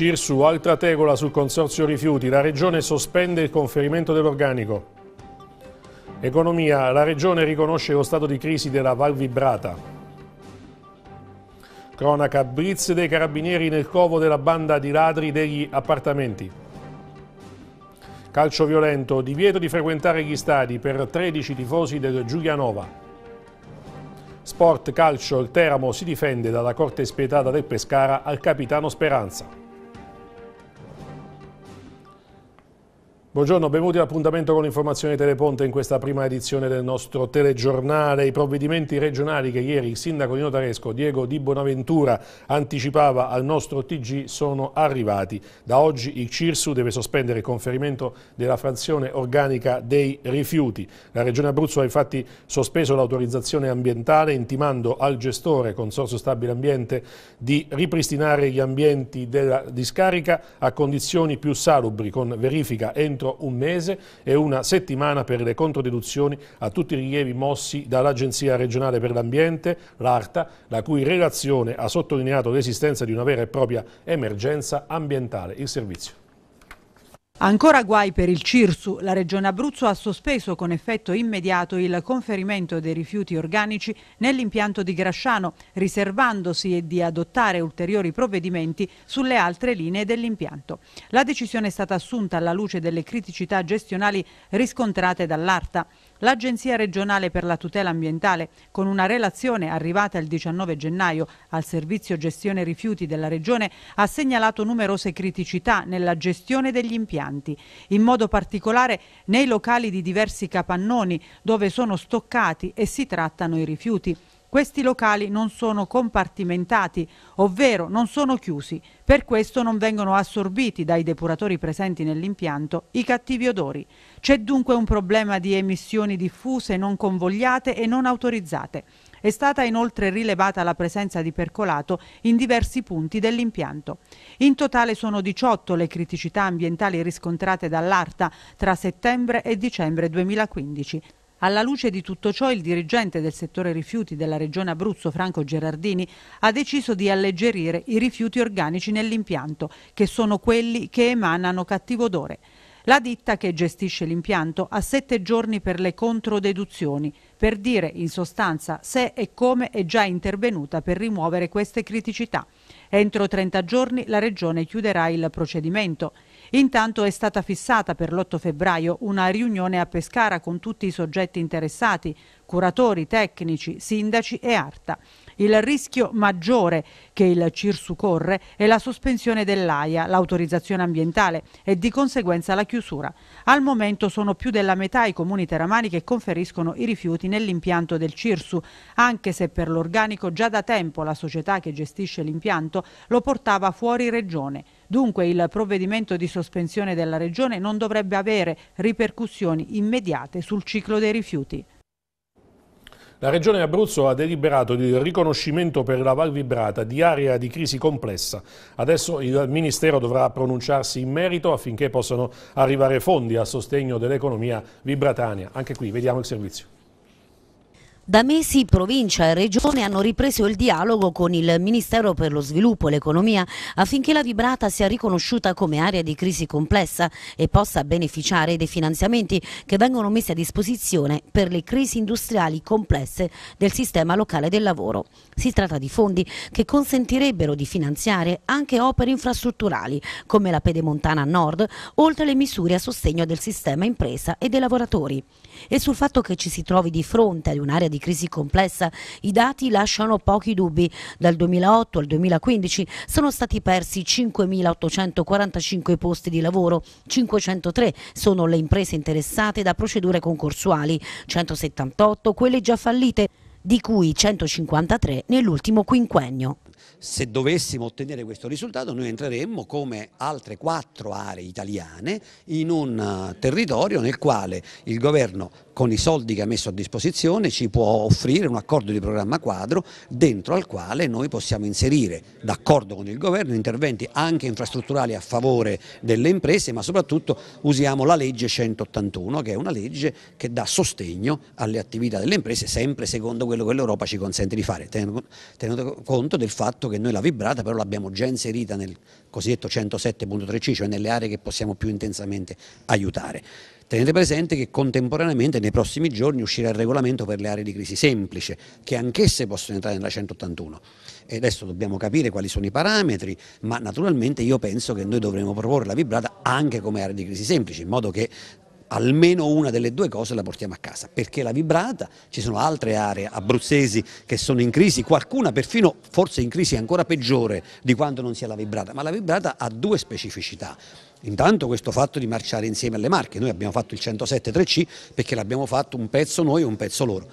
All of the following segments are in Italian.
Cirsu, altra tegola sul consorzio rifiuti, la Regione sospende il conferimento dell'organico. Economia, la Regione riconosce lo stato di crisi della Val Vibrata. Cronaca, blitz dei carabinieri nel covo della banda di ladri degli appartamenti. Calcio violento, divieto di frequentare gli stadi per 13 tifosi del Giulianova. Sport Calcio, il Teramo si difende dalla corte spietata del Pescara al capitano Speranza. Buongiorno, benvenuti all'appuntamento con l'informazione Teleponte in questa prima edizione del nostro telegiornale. I provvedimenti regionali che ieri il sindaco di Notaresco, Diego Di Bonaventura, anticipava al nostro TG sono arrivati. Da oggi il CIRSU deve sospendere il conferimento della frazione organica dei rifiuti. La Regione Abruzzo ha infatti sospeso l'autorizzazione ambientale intimando al gestore Consorzio Stabile Ambiente di ripristinare gli ambienti della discarica a condizioni più salubri con verifica entro entro un mese e una settimana per le controdeduzioni a tutti i rilievi mossi dall'Agenzia regionale per l'ambiente, l'ARTA, la cui relazione ha sottolineato l'esistenza di una vera e propria emergenza ambientale. Il servizio. Ancora guai per il Cirsu. La Regione Abruzzo ha sospeso con effetto immediato il conferimento dei rifiuti organici nell'impianto di Grasciano, riservandosi di adottare ulteriori provvedimenti sulle altre linee dell'impianto. La decisione è stata assunta alla luce delle criticità gestionali riscontrate dall'ARTA. L'Agenzia regionale per la tutela ambientale, con una relazione arrivata il 19 gennaio al servizio gestione rifiuti della Regione, ha segnalato numerose criticità nella gestione degli impianti, in modo particolare nei locali di diversi capannoni dove sono stoccati e si trattano i rifiuti. Questi locali non sono compartimentati, ovvero non sono chiusi. Per questo non vengono assorbiti dai depuratori presenti nell'impianto i cattivi odori. C'è dunque un problema di emissioni diffuse, non convogliate e non autorizzate. È stata inoltre rilevata la presenza di percolato in diversi punti dell'impianto. In totale sono 18 le criticità ambientali riscontrate dall'ARTA tra settembre e dicembre 2015. Alla luce di tutto ciò, il dirigente del settore rifiuti della Regione Abruzzo, Franco Gerardini, ha deciso di alleggerire i rifiuti organici nell'impianto, che sono quelli che emanano cattivo odore. La ditta che gestisce l'impianto ha sette giorni per le controdeduzioni, per dire in sostanza se e come è già intervenuta per rimuovere queste criticità. Entro 30 giorni la Regione chiuderà il procedimento. Intanto è stata fissata per l'8 febbraio una riunione a Pescara con tutti i soggetti interessati, curatori, tecnici, sindaci e Arta. Il rischio maggiore che il CIRSU corre è la sospensione dell'AIA, l'autorizzazione ambientale e di conseguenza la chiusura. Al momento sono più della metà i comuni teramani che conferiscono i rifiuti nell'impianto del Cirsu, anche se per l'organico già da tempo la società che gestisce l'impianto lo portava fuori regione. Dunque il provvedimento di sospensione della regione non dovrebbe avere ripercussioni immediate sul ciclo dei rifiuti. La Regione Abruzzo ha deliberato il riconoscimento per la Val Vibrata di area di crisi complessa. Adesso il Ministero dovrà pronunciarsi in merito affinché possano arrivare fondi a sostegno dell'economia vibratania. Anche qui vediamo il servizio. Da mesi provincia e regione hanno ripreso il dialogo con il Ministero per lo Sviluppo e l'Economia affinché la Vibrata sia riconosciuta come area di crisi complessa e possa beneficiare dei finanziamenti che vengono messi a disposizione per le crisi industriali complesse del sistema locale del lavoro. Si tratta di fondi che consentirebbero di finanziare anche opere infrastrutturali come la Pedemontana Nord, oltre alle misure a sostegno del sistema impresa e dei lavoratori. E sul fatto che ci si trovi di fronte ad un'area di crisi complessa, i dati lasciano pochi dubbi. Dal 2008 al 2015 sono stati persi 5.845 posti di lavoro, 503 sono le imprese interessate da procedure concorsuali, 178 quelle già fallite, di cui 153 nell'ultimo quinquennio. Se dovessimo ottenere questo risultato noi entreremmo come altre quattro aree italiane in un eh, territorio nel quale il governo con i soldi che ha messo a disposizione ci può offrire un accordo di programma quadro dentro al quale noi possiamo inserire d'accordo con il governo interventi anche infrastrutturali a favore delle imprese ma soprattutto usiamo la legge 181 che è una legge che dà sostegno alle attività delle imprese sempre secondo quello che l'Europa ci consente di fare, tenendo conto del fatto che noi la vibrata però l'abbiamo già inserita nel cosiddetto 107.3C, cioè nelle aree che possiamo più intensamente aiutare. Tenete presente che contemporaneamente nei prossimi giorni uscirà il regolamento per le aree di crisi semplice, che anch'esse possono entrare nella 181. E adesso dobbiamo capire quali sono i parametri, ma naturalmente io penso che noi dovremo proporre la vibrata anche come area di crisi semplice, in modo che almeno una delle due cose la portiamo a casa, perché la vibrata, ci sono altre aree abruzzesi che sono in crisi, qualcuna perfino forse in crisi ancora peggiore di quanto non sia la vibrata, ma la vibrata ha due specificità. Intanto questo fatto di marciare insieme alle marche, noi abbiamo fatto il 107 3C perché l'abbiamo fatto un pezzo noi e un pezzo loro,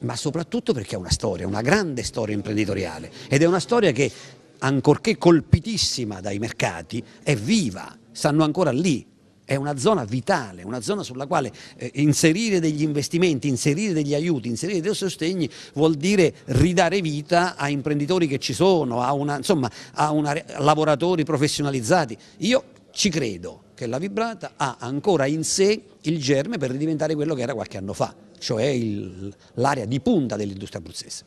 ma soprattutto perché è una storia, una grande storia imprenditoriale ed è una storia che ancorché colpitissima dai mercati, è viva, stanno ancora lì è una zona vitale, una zona sulla quale eh, inserire degli investimenti, inserire degli aiuti, inserire dei sostegni vuol dire ridare vita a imprenditori che ci sono, a, una, insomma, a una, lavoratori professionalizzati. Io ci credo che la vibrata ha ancora in sé il germe per ridiventare quello che era qualche anno fa, cioè l'area di punta dell'industria abruzzese.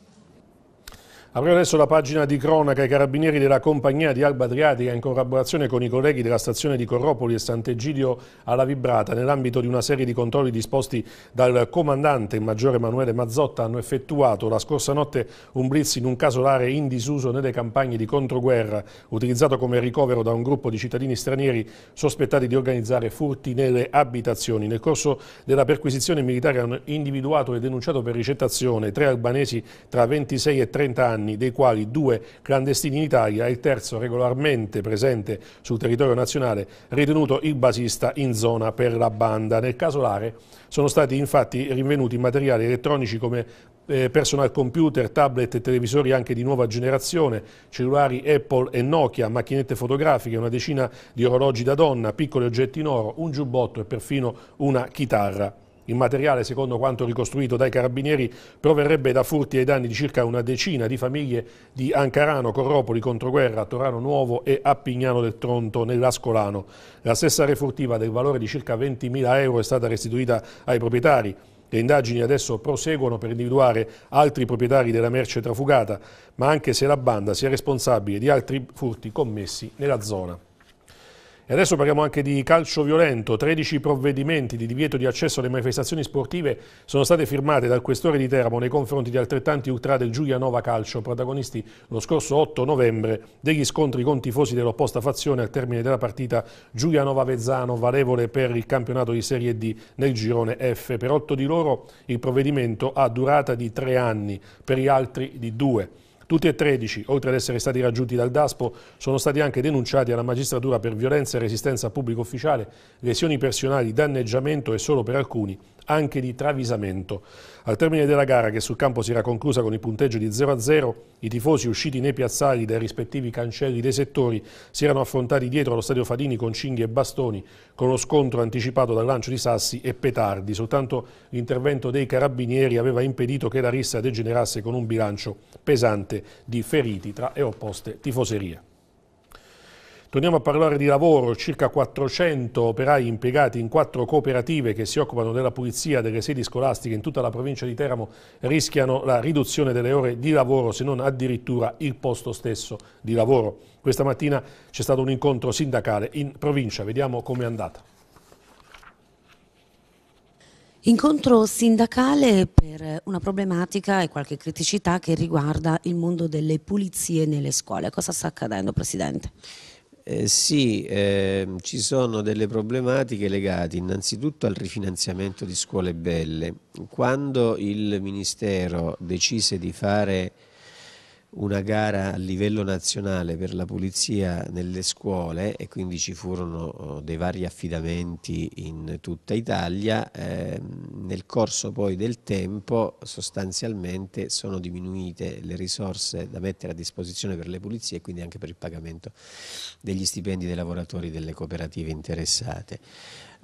Apriamo adesso la pagina di cronaca. I carabinieri della compagnia di Alba Adriatica, in collaborazione con i colleghi della stazione di Corropoli e Sant'Egidio alla Vibrata, nell'ambito di una serie di controlli disposti dal comandante, maggiore Emanuele Mazzotta, hanno effettuato la scorsa notte un blitz in un casolare in disuso nelle campagne di controguerra, utilizzato come ricovero da un gruppo di cittadini stranieri sospettati di organizzare furti nelle abitazioni. Nel corso della perquisizione militare hanno individuato e denunciato per ricettazione tre albanesi tra 26 e 30 anni anni, dei quali due clandestini in Italia e il terzo regolarmente presente sul territorio nazionale, ritenuto il basista in zona per la banda. Nel caso Lare sono stati infatti rinvenuti materiali elettronici come eh, personal computer, tablet e televisori anche di nuova generazione, cellulari Apple e Nokia, macchinette fotografiche, una decina di orologi da donna, piccoli oggetti in oro, un giubbotto e perfino una chitarra. Il materiale, secondo quanto ricostruito dai carabinieri, proverrebbe da furti ai danni di circa una decina di famiglie di Ancarano, Corropoli, Controguerra, Torano Nuovo e Appignano del Tronto, nell'Ascolano. La stessa refurtiva del valore di circa 20.000 euro è stata restituita ai proprietari. Le indagini adesso proseguono per individuare altri proprietari della merce trafugata, ma anche se la banda sia responsabile di altri furti commessi nella zona. E adesso parliamo anche di calcio violento. 13 provvedimenti di divieto di accesso alle manifestazioni sportive sono state firmate dal questore di Teramo nei confronti di altrettanti ultra del Giulianova Calcio, protagonisti lo scorso 8 novembre degli scontri con tifosi dell'opposta fazione al termine della partita Giulianova-Vezzano, valevole per il campionato di Serie D nel girone F. Per otto di loro il provvedimento ha durata di tre anni, per gli altri di due. Tutti e 13, oltre ad essere stati raggiunti dal DASPO, sono stati anche denunciati alla magistratura per violenza e resistenza a pubblico ufficiale, lesioni personali, danneggiamento e solo per alcuni anche di travisamento. Al termine della gara, che sul campo si era conclusa con il punteggio di 0-0, i tifosi usciti nei piazzali dai rispettivi cancelli dei settori si erano affrontati dietro allo stadio Fadini con cinghi e bastoni, con lo scontro anticipato dal lancio di sassi e petardi. Soltanto l'intervento dei carabinieri aveva impedito che la rissa degenerasse con un bilancio pesante di feriti tra e opposte tifoserie. Torniamo a parlare di lavoro, circa 400 operai impiegati in quattro cooperative che si occupano della pulizia delle sedi scolastiche in tutta la provincia di Teramo rischiano la riduzione delle ore di lavoro se non addirittura il posto stesso di lavoro. Questa mattina c'è stato un incontro sindacale in provincia, vediamo com'è andata. Incontro sindacale per una problematica e qualche criticità che riguarda il mondo delle pulizie nelle scuole. Cosa sta accadendo Presidente? Eh, sì, eh, ci sono delle problematiche legate innanzitutto al rifinanziamento di scuole belle. Quando il Ministero decise di fare una gara a livello nazionale per la pulizia nelle scuole e quindi ci furono oh, dei vari affidamenti in tutta Italia. Eh, nel corso poi del tempo sostanzialmente sono diminuite le risorse da mettere a disposizione per le pulizie e quindi anche per il pagamento degli stipendi dei lavoratori delle cooperative interessate.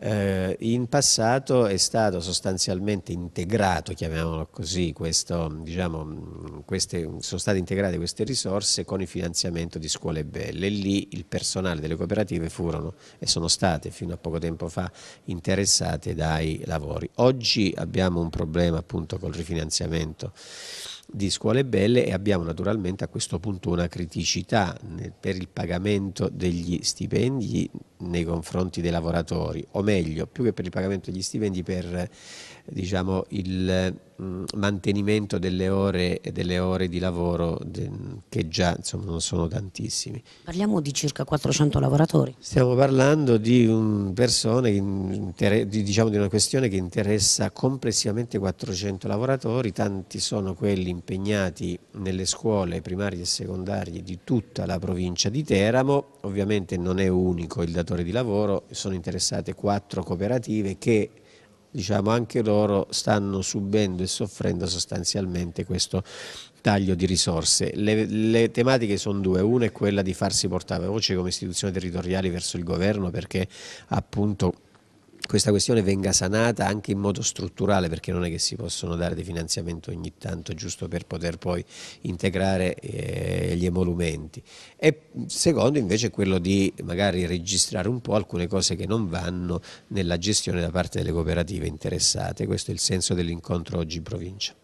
Eh, in passato è stato sostanzialmente integrato, chiamiamolo così, questo, diciamo, queste, sono state integrate integrare queste risorse con il finanziamento di scuole belle. E lì il personale delle cooperative furono e sono state fino a poco tempo fa interessate dai lavori. Oggi abbiamo un problema appunto col rifinanziamento di scuole belle e abbiamo naturalmente a questo punto una criticità per il pagamento degli stipendi nei confronti dei lavoratori, o meglio, più che per il pagamento degli stipendi per diciamo, il mantenimento delle ore, delle ore, di lavoro che già insomma, non sono tantissimi. Parliamo di circa 400 lavoratori. Stiamo parlando di, un di, diciamo, di una questione che interessa complessivamente 400 lavoratori, tanti sono quelli impegnati nelle scuole primarie e secondarie di tutta la provincia di Teramo, ovviamente non è unico il datore di lavoro, sono interessate quattro cooperative che diciamo, anche loro stanno subendo e soffrendo sostanzialmente questo taglio di risorse. Le, le tematiche sono due, una è quella di farsi portavoce come istituzioni territoriali verso il governo perché appunto questa questione venga sanata anche in modo strutturale perché non è che si possono dare dei finanziamenti ogni tanto giusto per poter poi integrare eh, gli emolumenti e secondo invece quello di magari registrare un po' alcune cose che non vanno nella gestione da parte delle cooperative interessate, questo è il senso dell'incontro oggi in provincia.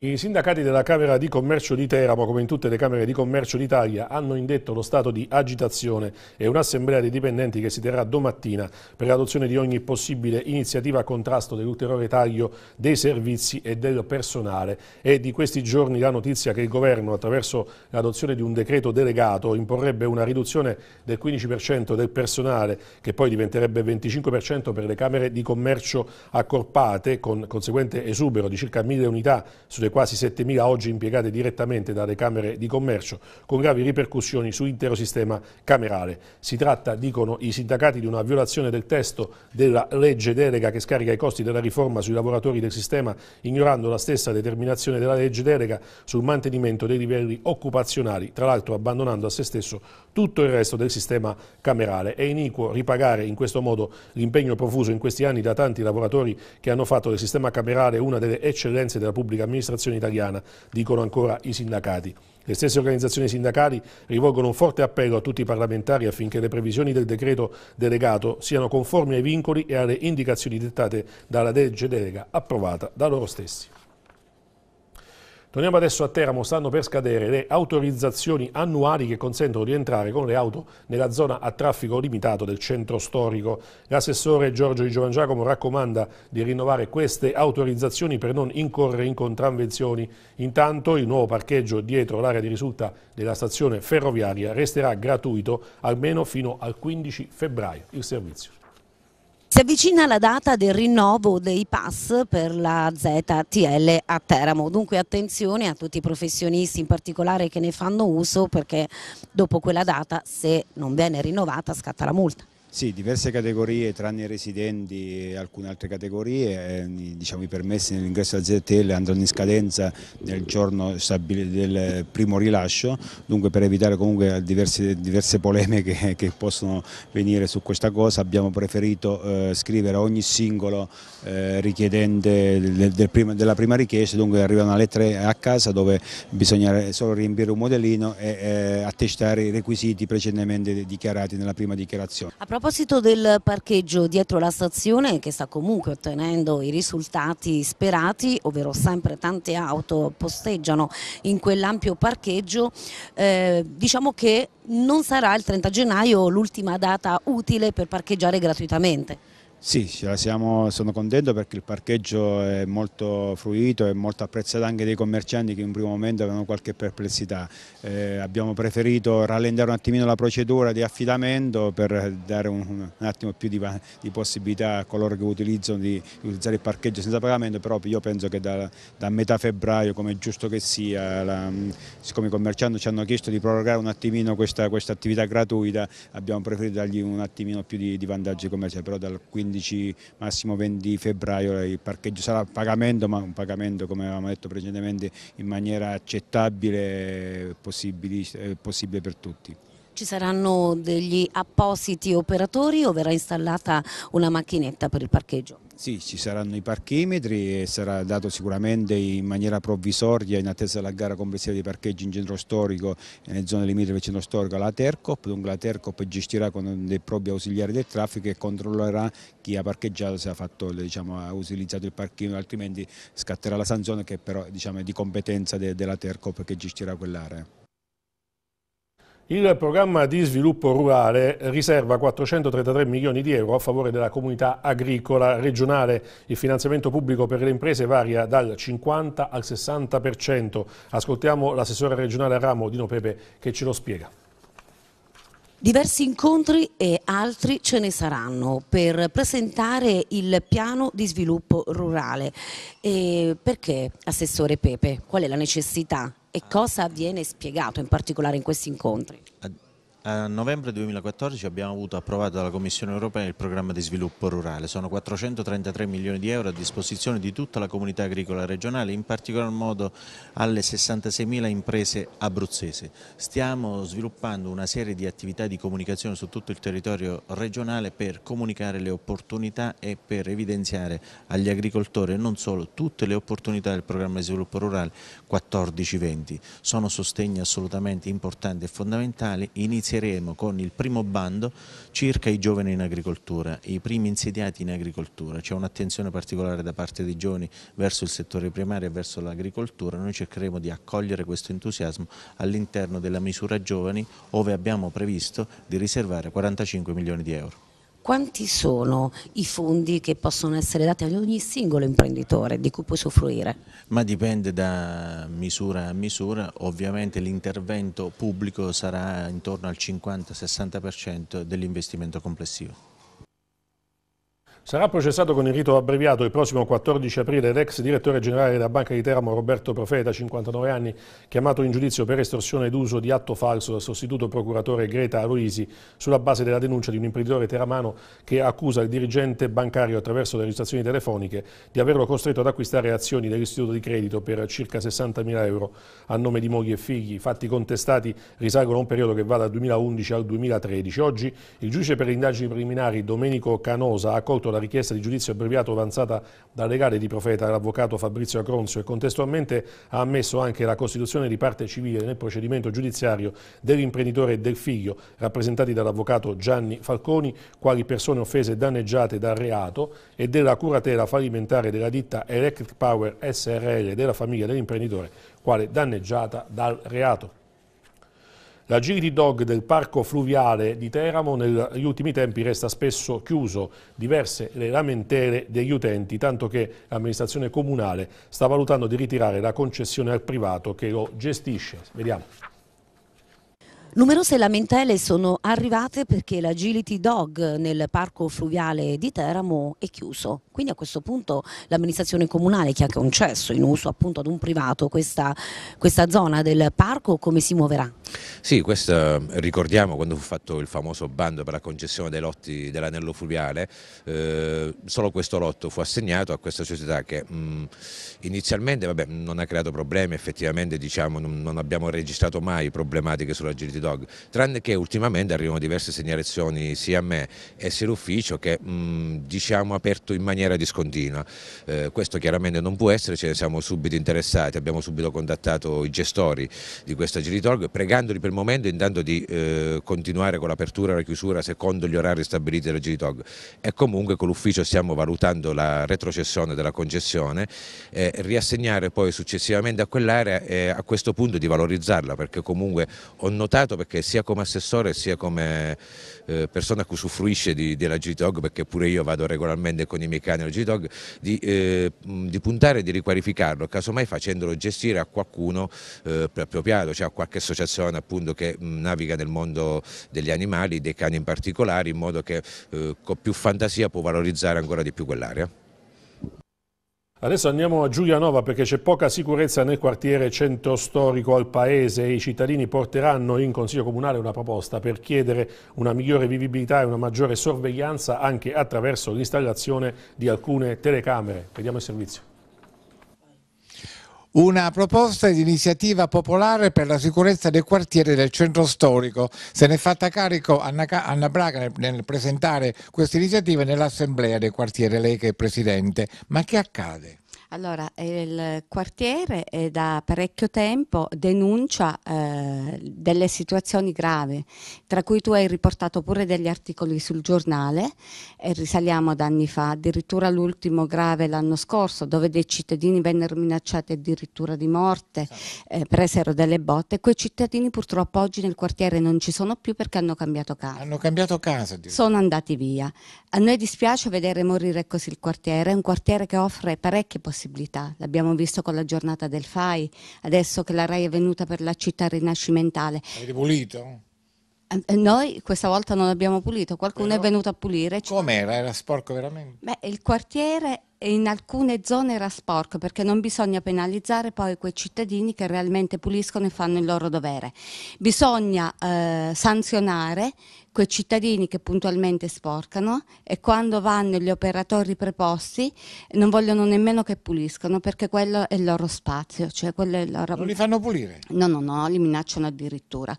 I sindacati della Camera di Commercio di Teramo, come in tutte le Camere di Commercio d'Italia, hanno indetto lo stato di agitazione e un'assemblea dei dipendenti che si terrà domattina per l'adozione di ogni possibile iniziativa a contrasto dell'ulteriore taglio dei servizi e del personale. È di questi giorni la notizia che il Governo, attraverso l'adozione di un decreto delegato, imporrebbe una riduzione del 15% del personale, che poi diventerebbe 25% per le Camere di Commercio accorpate, con conseguente esubero di circa 1000 unità sulle delle quasi 7.000 oggi impiegate direttamente dalle Camere di Commercio, con gravi ripercussioni sull'intero sistema camerale. Si tratta, dicono i sindacati, di una violazione del testo della legge delega che scarica i costi della riforma sui lavoratori del sistema, ignorando la stessa determinazione della legge delega sul mantenimento dei livelli occupazionali, tra l'altro abbandonando a se stesso tutto il resto del sistema camerale. È iniquo ripagare in questo modo l'impegno profuso in questi anni da tanti lavoratori che hanno fatto del sistema camerale una delle eccellenze della pubblica amministrazione amministrazione italiana, dicono ancora i sindacati. Le stesse organizzazioni sindacali rivolgono un forte appello a tutti i parlamentari affinché le previsioni del decreto delegato siano conformi ai vincoli e alle indicazioni dettate dalla legge delega approvata da loro stessi. Torniamo adesso a Teramo, stanno per scadere le autorizzazioni annuali che consentono di entrare con le auto nella zona a traffico limitato del centro storico. L'assessore Giorgio Di Giovan Giacomo raccomanda di rinnovare queste autorizzazioni per non incorrere in contravvenzioni. Intanto il nuovo parcheggio dietro l'area di risulta della stazione ferroviaria resterà gratuito almeno fino al 15 febbraio il servizio. Si avvicina la data del rinnovo dei pass per la ZTL a Teramo, dunque attenzione a tutti i professionisti in particolare che ne fanno uso perché dopo quella data se non viene rinnovata scatta la multa. Sì, diverse categorie, tranne i residenti e alcune altre categorie, eh, diciamo, i permessi nell'ingresso della ZTL andranno in scadenza nel giorno del primo rilascio, dunque per evitare comunque diverse, diverse polemiche che possono venire su questa cosa abbiamo preferito eh, scrivere ogni singolo eh, richiedente del, del prima, della prima richiesta, dunque arriva una lettera a casa dove bisogna solo riempire un modellino e eh, attestare i requisiti precedentemente dichiarati nella prima dichiarazione proposito del parcheggio dietro la stazione che sta comunque ottenendo i risultati sperati, ovvero sempre tante auto posteggiano in quell'ampio parcheggio, eh, diciamo che non sarà il 30 gennaio l'ultima data utile per parcheggiare gratuitamente. Sì, siamo, sono contento perché il parcheggio è molto fruito e molto apprezzato anche dai commercianti che in un primo momento avevano qualche perplessità. Eh, abbiamo preferito rallentare un attimino la procedura di affidamento per dare un, un attimo più di, di, possibilità a coloro che utilizzano di, di, utilizzare il parcheggio senza pagamento, però io penso che da, da metà febbraio, come è giusto che sia, la, siccome i commercianti ci hanno chiesto di prorogare un attimino questa, questa attività gratuita, abbiamo preferito dargli un attimino più di, di vantaggi commerciali, però dal 15 15 massimo 20 febbraio il parcheggio sarà a pagamento ma un pagamento come avevamo detto precedentemente in maniera accettabile e possibile per tutti. Ci saranno degli appositi operatori o verrà installata una macchinetta per il parcheggio? Sì, ci saranno i parchimetri e sarà dato sicuramente in maniera provvisoria in attesa della gara complessiva di parcheggi in centro storico e nelle zone limitrofe centro storico alla Tercop, dunque la Tercop gestirà con dei propri ausiliari del traffico e controllerà chi ha parcheggiato se ha, fatto, diciamo, ha utilizzato il parchimetro, altrimenti scatterà la sanzione che però diciamo, è di competenza de della Tercop che gestirà quell'area. Il programma di sviluppo rurale riserva 433 milioni di euro a favore della comunità agricola regionale. Il finanziamento pubblico per le imprese varia dal 50 al 60%. Ascoltiamo l'assessore regionale a Ramo, Dino Pepe, che ce lo spiega. Diversi incontri e altri ce ne saranno per presentare il piano di sviluppo rurale. E perché, Assessore Pepe, qual è la necessità e ah. cosa viene spiegato in particolare in questi incontri? A novembre 2014 abbiamo avuto approvato dalla Commissione europea il programma di sviluppo rurale. Sono 433 milioni di euro a disposizione di tutta la comunità agricola regionale, in particolar modo alle 66 mila imprese abruzzese. Stiamo sviluppando una serie di attività di comunicazione su tutto il territorio regionale per comunicare le opportunità e per evidenziare agli agricoltori non solo tutte le opportunità del programma di sviluppo rurale 14-20. Sono sostegni assolutamente importanti e fondamentali. Inizia partiremo con il primo bando circa i giovani in agricoltura, i primi insediati in agricoltura. C'è un'attenzione particolare da parte dei giovani verso il settore primario e verso l'agricoltura. Noi cercheremo di accogliere questo entusiasmo all'interno della misura giovani, ove abbiamo previsto di riservare 45 milioni di euro quanti sono i fondi che possono essere dati ad ogni singolo imprenditore di cui puoi soffruire? Ma dipende da misura a misura, ovviamente l'intervento pubblico sarà intorno al 50-60% dell'investimento complessivo. Sarà processato con il rito abbreviato il prossimo 14 aprile l'ex direttore generale della Banca di Teramo Roberto Profeta, 59 anni, chiamato in giudizio per estorsione ed uso di atto falso dal sostituto procuratore Greta Aloisi sulla base della denuncia di un imprenditore teramano che accusa il dirigente bancario attraverso le registrazioni telefoniche di averlo costretto ad acquistare azioni dell'istituto di credito per circa 60.000 euro a nome di moglie e figli. Fatti contestati risalgono a un periodo che va dal 2011 al 2013. Oggi il giudice per le indagini preliminari Domenico Canosa ha accolto la alla richiesta di giudizio abbreviato avanzata dal legale di Profeta all'avvocato Fabrizio Acronzio e contestualmente ha ammesso anche la costituzione di parte civile nel procedimento giudiziario dell'imprenditore e del figlio, rappresentati dall'avvocato Gianni Falconi, quali persone offese e danneggiate dal reato e della curatela fallimentare della ditta Electric Power SRL della famiglia dell'imprenditore, quale danneggiata dal reato. L'agility Dog del Parco Fluviale di Teramo negli ultimi tempi resta spesso chiuso, diverse le lamentele degli utenti, tanto che l'amministrazione comunale sta valutando di ritirare la concessione al privato che lo gestisce. Vediamo. Numerose lamentele sono arrivate perché l'agility dog nel parco fluviale di Teramo è chiuso. Quindi a questo punto l'amministrazione comunale che ha concesso in uso appunto ad un privato questa, questa zona del parco come si muoverà? Sì, questo eh, ricordiamo quando fu fatto il famoso bando per la concessione dei lotti dell'anello fluviale, eh, solo questo lotto fu assegnato a questa società che mh, mm, inizialmente vabbè, non ha creato problemi, effettivamente diciamo, non, non abbiamo registrato mai problematiche sull'agility Naughty Dog, tranne che ultimamente arrivano diverse segnalazioni sia a me e sia all'ufficio che mh, mm, diciamo aperto in maniera discontinua. Eh, questo chiaramente non può essere, ce ne siamo subito interessati, abbiamo subito contattato i gestori di questa Dog pregandoli per il momento intanto di eh, continuare con l'apertura e la chiusura secondo gli orari stabiliti dalla Dog e comunque con l'ufficio stiamo valutando la retrocessione della concessione e riassegnare poi successivamente a quell'area e a questo punto di valorizzarla perché comunque ho notato complicato perché sia come assessore sia come eh, persona che usufruisce della G-Dog, perché pure io vado regolarmente con i miei cani alla G-Dog, di, eh, di, puntare e di riqualificarlo, casomai facendolo gestire a qualcuno eh, appropriato, cioè a qualche associazione appunto che mh, naviga nel mondo degli animali, dei cani in particolare, in modo che eh, con più fantasia può valorizzare ancora di più quell'area. Adesso andiamo a Giulianova perché c'è poca sicurezza nel quartiere centro storico al paese e i cittadini porteranno in Consiglio Comunale una proposta per chiedere una migliore vivibilità e una maggiore sorveglianza anche attraverso l'installazione di alcune telecamere. Vediamo il servizio. Una proposta di iniziativa popolare per la sicurezza del quartiere del centro storico. Se ne è fatta carico Anna, Anna Braga nel, nel presentare questa iniziativa nell'assemblea del quartiere, lei che è presidente. Ma che accade? Allora, il quartiere da parecchio tempo denuncia eh, delle situazioni gravi, tra cui tu hai riportato pure degli articoli sul giornale, e risaliamo ad anni fa, addirittura l'ultimo grave l'anno scorso, dove dei cittadini vennero minacciati addirittura di morte, esatto. eh, presero delle botte. Quei cittadini purtroppo oggi nel quartiere non ci sono più perché hanno cambiato casa. Hanno cambiato casa. Sono andati via. A noi dispiace vedere morire così il quartiere, è un quartiere che offre parecchie possibilità, l'abbiamo visto con la giornata del FAI, adesso che la RAI è venuta per la città rinascimentale. Avete pulito? Ehm, eh, noi questa volta non l'abbiamo pulito, qualcuno Però, è venuto a pulire. Cioè com'era? Era sporco veramente? Beh, il quartiere e in alcune zone era sporco perché non bisogna penalizzare poi quei cittadini che realmente puliscono e fanno il loro dovere. Bisogna eh, sanzionare quei cittadini che puntualmente sporcano e quando vanno gli operatori preposti non vogliono nemmeno che puliscono perché quello è il loro spazio. Cioè il loro... Non li fanno pulire? No, no, no, li minacciano addirittura.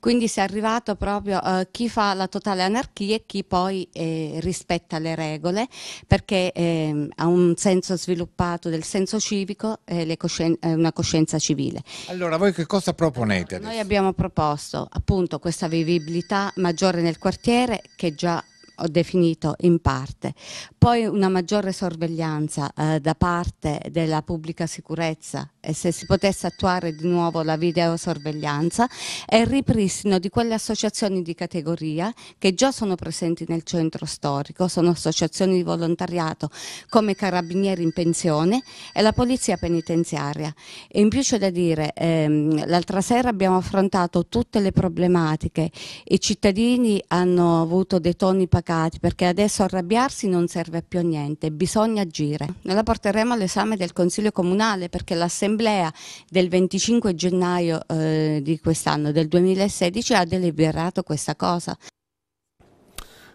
Quindi si è arrivato proprio eh, chi fa la totale anarchia e chi poi eh, rispetta le regole perché eh, a un senso sviluppato del senso civico e coscien una coscienza civile. Allora, voi che cosa proponete? Allora, noi abbiamo proposto appunto questa vivibilità maggiore nel quartiere che già ho definito in parte. Poi una maggiore sorveglianza eh, da parte della pubblica sicurezza se si potesse attuare di nuovo la videosorveglianza e il ripristino di quelle associazioni di categoria che già sono presenti nel centro storico, sono associazioni di volontariato come carabinieri in pensione e la polizia penitenziaria. E in più c'è da dire, ehm, l'altra sera abbiamo affrontato tutte le problematiche, i cittadini hanno avuto dei toni pacati perché adesso arrabbiarsi non serve più a niente, bisogna agire. Noi la porteremo all'esame del Consiglio Comunale perché l'Assemblea l'assemblea del 25 gennaio eh, di quest'anno, del 2016, ha deliberato questa cosa.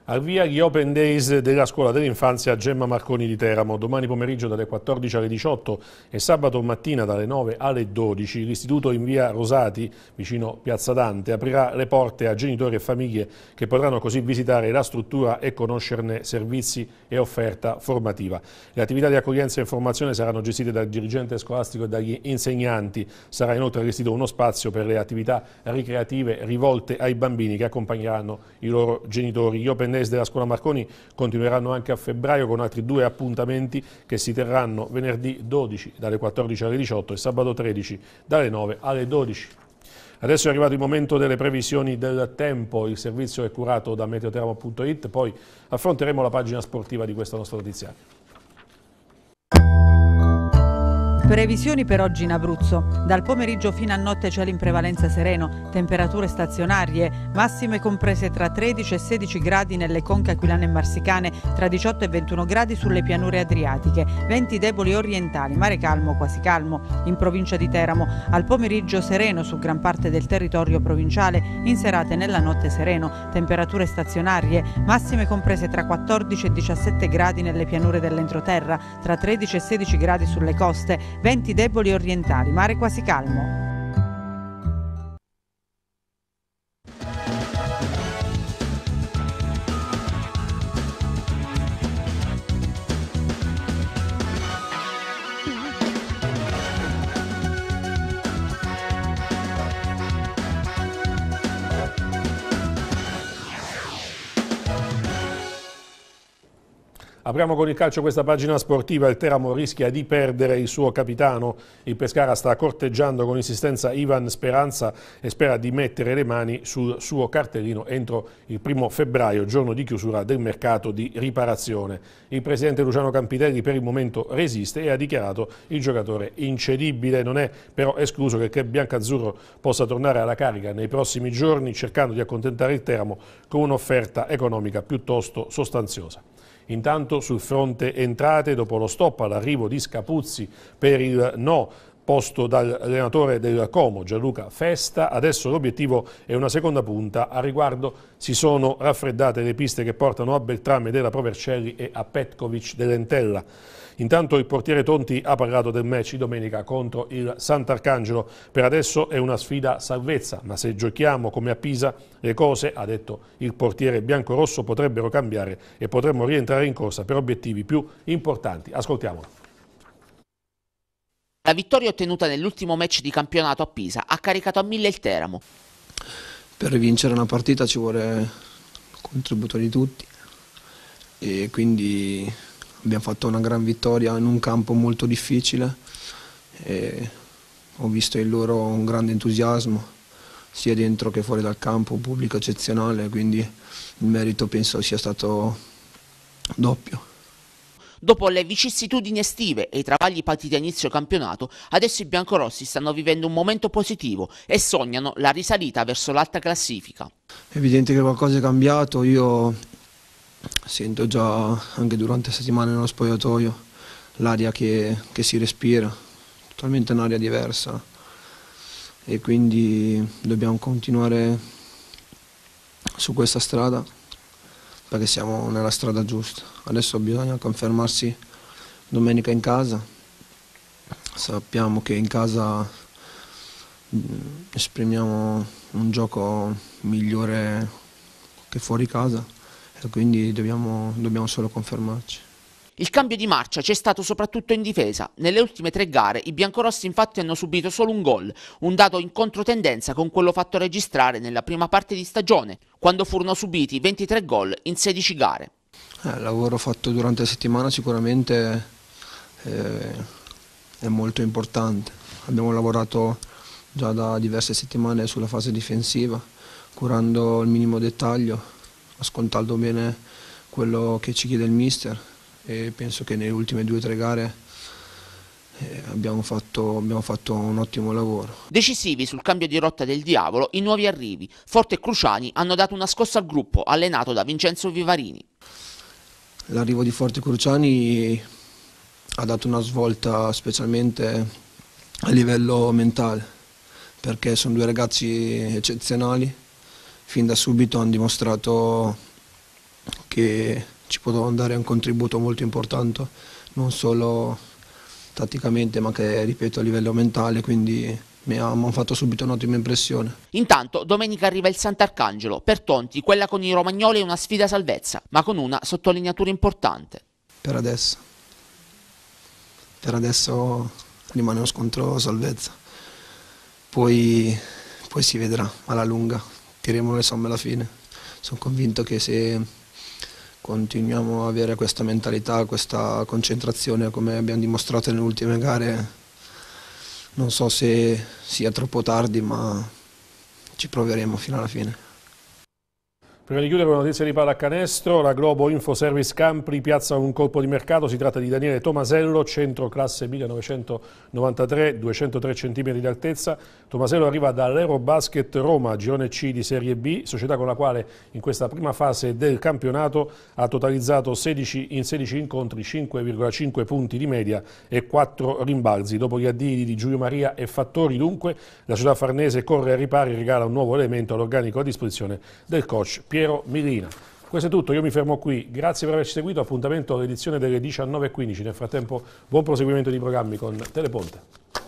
Al via gli Open Days della scuola dell'infanzia Gemma Marconi di Teramo. Domani pomeriggio dalle 14 alle 18 e sabato mattina dalle 9 alle 12 l'istituto in via Rosati, vicino Piazza Dante, aprirà le porte a genitori e famiglie che potranno così visitare la struttura e conoscerne servizi e offerta formativa. Le attività di accoglienza e informazione saranno gestite dal dirigente scolastico e dagli insegnanti. Sarà inoltre allestito uno spazio per le attività ricreative rivolte ai bambini che accompagneranno i loro genitori. Gli Open Days tennis della scuola Marconi continueranno anche a febbraio con altri due appuntamenti che si terranno venerdì 12 dalle 14 alle 18 e sabato 13 dalle 9 alle 12. Adesso è arrivato il momento delle previsioni del tempo, il servizio è curato da meteoteramo.it, poi affronteremo la pagina sportiva di questa nostra notiziario. Previsioni per oggi in Abruzzo. Dal pomeriggio fino a notte cielo in prevalenza sereno, temperature stazionarie, massime comprese tra 13 e 16 gradi nelle conche aquilane e marsicane, tra 18 e 21 gradi sulle pianure adriatiche, venti deboli orientali, mare calmo, quasi calmo, in provincia di Teramo. Al pomeriggio sereno su gran parte del territorio provinciale, in serate nella notte sereno, temperature stazionarie, massime comprese tra 14 e 17 gradi nelle pianure dell'entroterra, tra 13 e 16 gradi sulle coste, venti deboli orientali, mare quasi calmo. Apriamo con il calcio questa pagina sportiva, il Teramo rischia di perdere il suo capitano, il Pescara sta corteggiando con insistenza Ivan Speranza e spera di mettere le mani sul suo cartellino entro il primo febbraio, giorno di chiusura del mercato di riparazione. Il presidente Luciano Campitelli per il momento resiste e ha dichiarato il giocatore incedibile, non è però escluso che il club biancazzurro possa tornare alla carica nei prossimi giorni cercando di accontentare il Teramo con un'offerta economica piuttosto sostanziosa. Intanto sul fronte entrate, dopo lo stop all'arrivo di Scapuzzi per il no posto dall'allenatore del Como Gianluca Festa. Adesso l'obiettivo è una seconda punta. A riguardo si sono raffreddate le piste che portano a Beltrame della Provercelli e a Petkovic dell'Entella. Intanto il portiere Tonti ha parlato del match di domenica contro il Sant'Arcangelo. Per adesso è una sfida salvezza, ma se giochiamo come a Pisa le cose, ha detto il portiere biancorosso, potrebbero cambiare e potremmo rientrare in corsa per obiettivi più importanti. Ascoltiamolo. La vittoria ottenuta nell'ultimo match di campionato a Pisa ha caricato a mille il Teramo. Per vincere una partita ci vuole il contributo di tutti e quindi abbiamo fatto una gran vittoria in un campo molto difficile ho visto in loro un grande entusiasmo sia dentro che fuori dal campo, un pubblico eccezionale, quindi il merito penso sia stato doppio. Dopo le vicissitudini estive e i travagli patiti a inizio campionato, adesso i biancorossi stanno vivendo un momento positivo e sognano la risalita verso l'alta classifica. È evidente che qualcosa è cambiato, io sento già anche durante la settimana nello spogliatoio l'aria che, che si respira, totalmente un'aria diversa e quindi dobbiamo continuare su questa strada perché siamo nella strada giusta. Adesso bisogna confermarsi domenica in casa. Sappiamo che in casa mm, esprimiamo un gioco migliore che fuori casa e quindi dobbiamo, dobbiamo solo confermarci. Il cambio di marcia c'è stato soprattutto in difesa. Nelle ultime tre gare i biancorossi infatti hanno subito solo un gol, un dato in controtendenza con quello fatto registrare nella prima parte di stagione, quando furono subiti 23 gol in 16 gare. Eh, il lavoro fatto durante la settimana sicuramente eh, è molto importante. Abbiamo lavorato già da diverse settimane sulla fase difensiva, curando il minimo dettaglio, ascoltando bene quello che ci chiede il mister e penso che nelle ultime due o tre gare eh, abbiamo fatto, abbiamo fatto un ottimo lavoro. Decisivi sul cambio di rotta del diavolo i nuovi arrivi. Forte e Cruciani hanno dato una scossa al gruppo allenato da Vincenzo Vivarini. L'arrivo di Forte e Cruciani ha dato una svolta specialmente a livello mentale perché sono due ragazzi eccezionali fin da subito hanno dimostrato che ci potevano dare un contributo molto importante, non solo tatticamente ma anche, ripeto, a livello mentale, quindi mi hanno fatto subito un'ottima impressione. Intanto domenica arriva il Sant'Arcangelo, per Tonti quella con i Romagnoli è una sfida salvezza, ma con una sottolineatura importante. Per adesso, per adesso rimane uno scontro salvezza, poi, poi si vedrà alla lunga, tireremo le somme alla fine, sono convinto che se continuiamo a avere questa mentalità, questa concentrazione come abbiamo dimostrato nelle ultime gare, non so se sia troppo tardi ma ci proveremo fino alla fine. Prima di chiudere con notizie di pallacanestro, la Globo Info Service Campri piazza un colpo di mercato, si tratta di Daniele Tomasello, centro classe 1993, 203 cm di altezza. Tomasello arriva dall'Eurobasket Roma, girone C di Serie B, società con la quale in questa prima fase del campionato ha totalizzato 16 in 16 incontri 5,5 punti di media e 4 rimbalzi. Dopo gli addii di Giulio Maria e Fattori dunque, la società farnese corre ai ripari e regala un nuovo elemento all'organico a disposizione del coach Pietro. Piero Mirina. Questo è tutto, io mi fermo qui, grazie per averci seguito, appuntamento all'edizione delle 19.15, nel frattempo buon proseguimento di programmi con Teleponte.